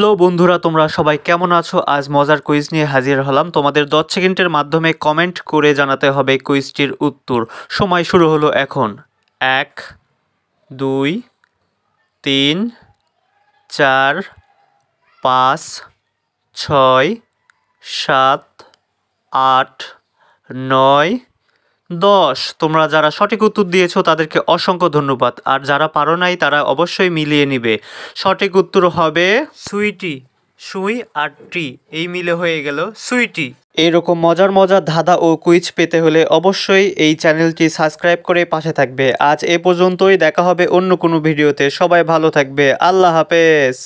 hello বন্ধুরা তোমরা সবাই কেমন আছো আজ মজার কুইজ নিয়ে হাজির হলাম তোমাদের দশ সেকেন্ডের মাধ্যমে কমেন্ট করে জানাতে হবে কুইজটির উত্তর সময় শুরু হলো এখন এক দুই তিন চার পাঁচ ছয় সাত আট নয় দশ তোমরা যারা সঠিক উত্তর দিয়েছ তাদেরকে অসংখ্য ধন্যবাদ আর যারা পারো নাই তারা অবশ্যই মিলিয়ে নিবে সঠিক উত্তর হবে সুইটি সুই আর টি এই মিলে হয়ে গেল সুইটি এইরকম মজার মজার ধাঁধা ও কুইজ পেতে হলে অবশ্যই এই চ্যানেলটি সাবস্ক্রাইব করে পাশে থাকবে আজ এ পর্যন্তই দেখা হবে অন্য কোনো ভিডিওতে সবাই ভালো থাকবে আল্লাহ হাফেজ